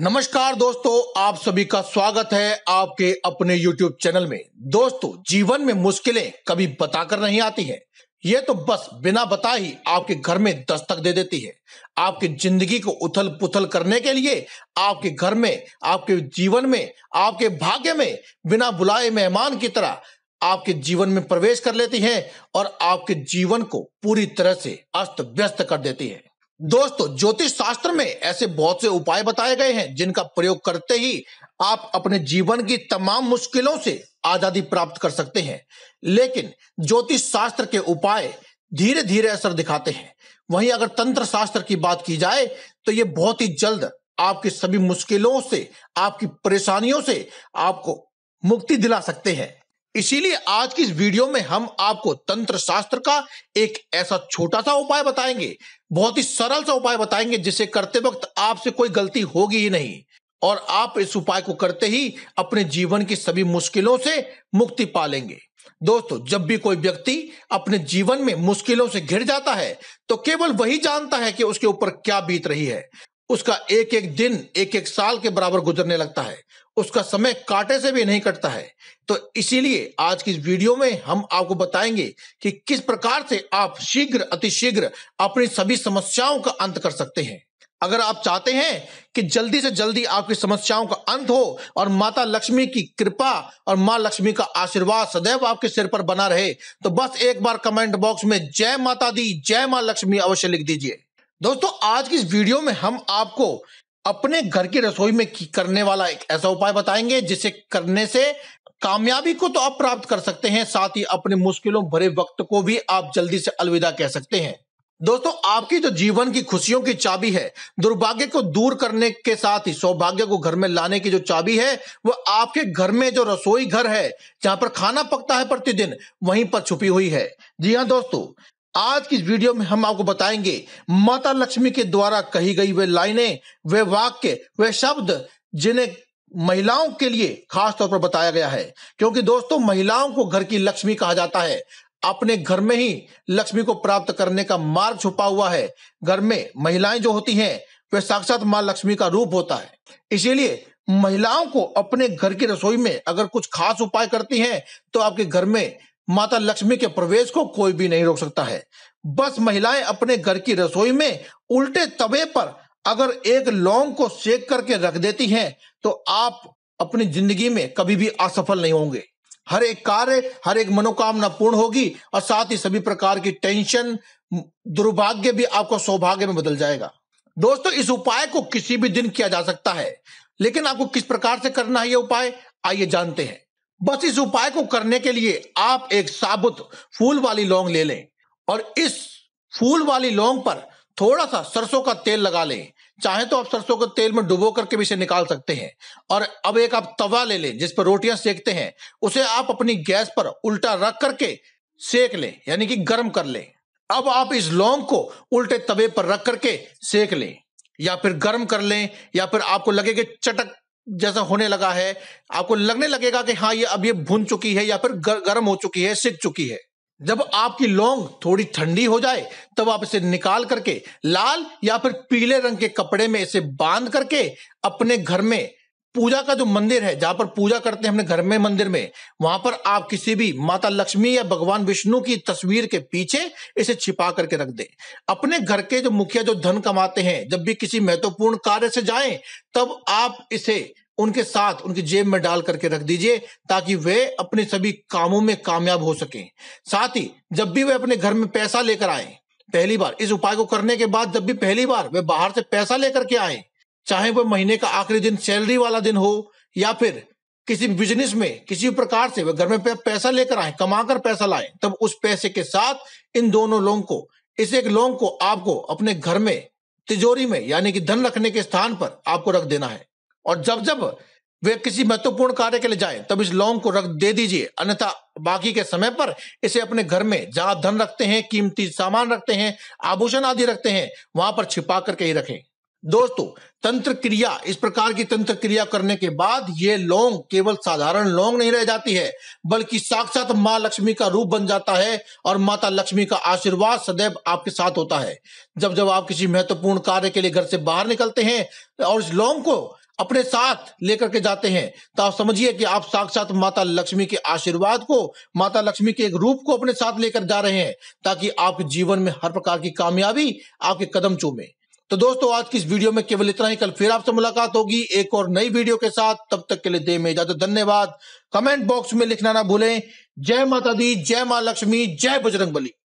नमस्कार दोस्तों आप सभी का स्वागत है आपके अपने YouTube चैनल में दोस्तों जीवन में मुश्किलें कभी बताकर नहीं आती हैं ये तो बस बिना बता ही आपके घर में दस्तक दे देती है आपकी जिंदगी को उथल पुथल करने के लिए आपके घर में आपके जीवन में आपके भाग्य में बिना बुलाए मेहमान की तरह आपके जीवन में प्रवेश कर लेती है और आपके जीवन को पूरी तरह से अस्त व्यस्त कर देती है दोस्तों ज्योतिष शास्त्र में ऐसे बहुत से उपाय बताए गए हैं जिनका प्रयोग करते ही आप अपने जीवन की तमाम मुश्किलों से आजादी प्राप्त कर सकते हैं लेकिन ज्योतिष शास्त्र के उपाय धीरे धीरे असर दिखाते हैं वहीं अगर तंत्र शास्त्र की बात की जाए तो ये बहुत ही जल्द आपकी सभी मुश्किलों से आपकी परेशानियों से आपको मुक्ति दिला सकते हैं इसीलिए आज की इस वीडियो में हम आपको तंत्र शास्त्र का एक ऐसा छोटा सा उपाय बताएंगे बहुत ही सरल सा उपाय बताएंगे जिसे करते वक्त आपसे कोई गलती होगी ही नहीं और आप इस उपाय को करते ही अपने जीवन की सभी मुश्किलों से मुक्ति पा लेंगे दोस्तों जब भी कोई व्यक्ति अपने जीवन में मुश्किलों से घिर जाता है तो केवल वही जानता है कि उसके ऊपर क्या बीत रही है उसका एक एक दिन एक एक साल के बराबर गुजरने लगता है उसका समय काटे से भी नहीं कटता है तो इसीलिए आज की इस वीडियो में हम आपको बताएंगे कि किस प्रकार से आप शीघ्र अतिशीघ्र अपनी सभी समस्याओं का अंत कर सकते हैं अगर आप चाहते हैं कि जल्दी से जल्दी आपकी समस्याओं का अंत हो और माता लक्ष्मी की कृपा और माँ लक्ष्मी का आशीर्वाद सदैव आपके सिर पर बना रहे तो बस एक बार कमेंट बॉक्स में जय माता दी जय माँ लक्ष्मी अवश्य लिख दीजिए दोस्तों आज की इस वीडियो में हम आपको अपने घर की रसोई में करने वाला एक ऐसा उपाय बताएंगे जिसे करने से कामयाबी को तो आप प्राप्त कर सकते हैं साथ ही अपने मुश्किलों भरे वक्त को भी आप जल्दी से अलविदा कह सकते हैं दोस्तों आपकी जो जीवन की खुशियों की चाबी है दुर्भाग्य को दूर करने के साथ ही सौभाग्य को घर में लाने की जो चाबी है वह आपके घर में जो रसोई घर है जहां पर खाना पकता है प्रतिदिन वहीं पर छुपी हुई है जी हाँ दोस्तों आज की इस वीडियो में हम आपको बताएंगे माता लक्ष्मी के द्वारा कही गई वे लाइनें वे वाक्य वे शब्द जिन्हें महिलाओं के लिए खास तौर पर बताया गया है क्योंकि दोस्तों महिलाओं को घर की लक्ष्मी कहा जाता है अपने घर में ही लक्ष्मी को प्राप्त करने का मार्ग छुपा हुआ है घर में महिलाएं जो होती हैं वे साक्षात माँ लक्ष्मी का रूप होता है इसीलिए महिलाओं को अपने घर की रसोई में अगर कुछ खास उपाय करती हैं तो आपके घर में माता लक्ष्मी के प्रवेश को कोई भी नहीं रोक सकता है बस महिलाएं अपने घर की रसोई में उल्टे तवे पर अगर एक लौंग को सेक करके रख देती हैं तो आप अपनी जिंदगी में कभी भी असफल नहीं होंगे हर एक कार्य हर एक मनोकामना पूर्ण होगी और साथ ही सभी प्रकार की टेंशन दुर्भाग्य भी आपको सौभाग्य में बदल जाएगा दोस्तों इस उपाय को किसी भी दिन किया जा सकता है लेकिन आपको किस प्रकार से करना है यह उपाय आइए जानते हैं बस इस उपाय को करने के लिए आप एक साबुत फूल वाली लौंग ले लें और इस फूल वाली लौंग पर थोड़ा सा सरसों का तेल लगा लें चाहे तो आप सरसों के तेल में डुबो करके भी इसे निकाल सकते हैं और अब एक आप तवा ले लें जिस पर रोटियां सेकते हैं उसे आप अपनी गैस पर उल्टा रख करके सेक लें यानी कि गर्म कर लें अब आप इस लौंग को उल्टे तवे पर रख करके सेक लें या फिर गर्म कर लें या फिर आपको लगे कि चटक जैसा होने लगा है आपको लगने लगेगा कि हाँ ये अब ये भुन चुकी है या फिर गर, गर्म हो चुकी है सिक चुकी है जब आपकी लौंग थोड़ी ठंडी हो जाए तब आप इसे निकाल करके लाल या फिर पीले रंग के कपड़े में इसे बांध करके अपने घर में पूजा का जो मंदिर है जहां पर पूजा करते हैं अपने घर में मंदिर में वहां पर आप किसी भी माता लक्ष्मी या भगवान विष्णु की तस्वीर के पीछे इसे छिपा करके रख दें अपने घर के जो मुखिया जो धन कमाते हैं जब भी किसी महत्वपूर्ण कार्य से जाएं तब आप इसे उनके साथ उनकी जेब में डाल करके रख दीजिए ताकि वे अपने सभी कामों में कामयाब हो सके साथ ही जब भी वे अपने घर में पैसा लेकर आए पहली बार इस उपाय को करने के बाद जब भी पहली बार वे बाहर से पैसा लेकर के आए चाहे वह महीने का आखिरी दिन सैलरी वाला दिन हो या फिर किसी बिजनेस में किसी प्रकार से वह घर में पैसा लेकर आए कमाकर पैसा लाए तब उस पैसे के साथ इन दोनों लोगों को इस एक लोन को आपको अपने घर में तिजोरी में यानी कि धन रखने के स्थान पर आपको रख देना है और जब जब वे किसी महत्वपूर्ण कार्य के लिए जाए तब इस लौंग को रख दे दीजिए अन्यथा बाकी के समय पर इसे अपने घर में जहां धन रखते हैं कीमती सामान रखते हैं आभूषण आदि रखते हैं वहां पर छिपा करके ही रखें दोस्तों तंत्र क्रिया इस प्रकार की तंत्र क्रिया करने के बाद ये लौंग केवल साधारण लौंग नहीं रह जाती है बल्कि साक्षात माँ लक्ष्मी का रूप बन जाता है और माता लक्ष्मी का आशीर्वाद सदैव आपके साथ होता है जब जब आप किसी महत्वपूर्ण कार्य के लिए घर से बाहर निकलते हैं और इस लौंग को अपने साथ लेकर के जाते हैं तो आप समझिए कि आप साक्षात माता लक्ष्मी के आशीर्वाद को माता लक्ष्मी के एक रूप को अपने साथ लेकर जा रहे हैं ताकि आपके जीवन में हर प्रकार की कामयाबी आपके कदम चूमे तो दोस्तों आज की इस वीडियो में केवल इतना ही कल फिर आपसे मुलाकात होगी एक और नई वीडियो के साथ तब तक के लिए दे में इजाजत धन्यवाद कमेंट बॉक्स में लिखना ना भूलें जय माता दी जय माँ लक्ष्मी जय बजरंग बली